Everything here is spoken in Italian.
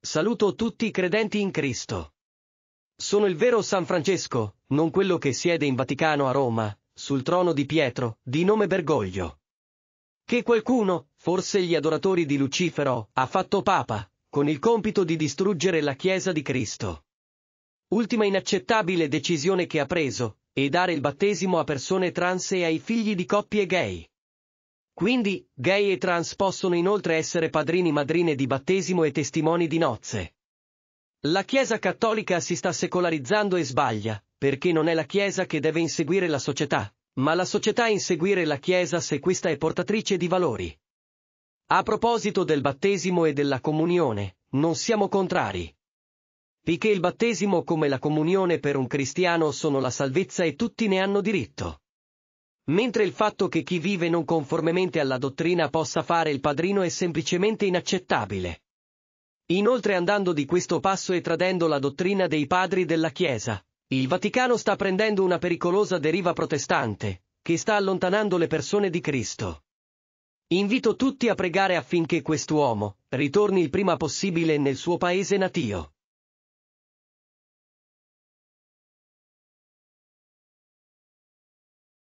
Saluto tutti i credenti in Cristo. Sono il vero San Francesco, non quello che siede in Vaticano a Roma, sul trono di Pietro, di nome Bergoglio. Che qualcuno, forse gli adoratori di Lucifero, ha fatto papa, con il compito di distruggere la Chiesa di Cristo. Ultima inaccettabile decisione che ha preso, è dare il battesimo a persone trans e ai figli di coppie gay. Quindi, gay e trans possono inoltre essere padrini madrine di battesimo e testimoni di nozze. La Chiesa cattolica si sta secolarizzando e sbaglia, perché non è la Chiesa che deve inseguire la società, ma la società inseguire la Chiesa se questa è portatrice di valori. A proposito del battesimo e della comunione, non siamo contrari. Piché il battesimo come la comunione per un cristiano sono la salvezza e tutti ne hanno diritto. Mentre il fatto che chi vive non conformemente alla dottrina possa fare il padrino è semplicemente inaccettabile. Inoltre andando di questo passo e tradendo la dottrina dei padri della Chiesa, il Vaticano sta prendendo una pericolosa deriva protestante, che sta allontanando le persone di Cristo. Invito tutti a pregare affinché quest'uomo ritorni il prima possibile nel suo paese natio.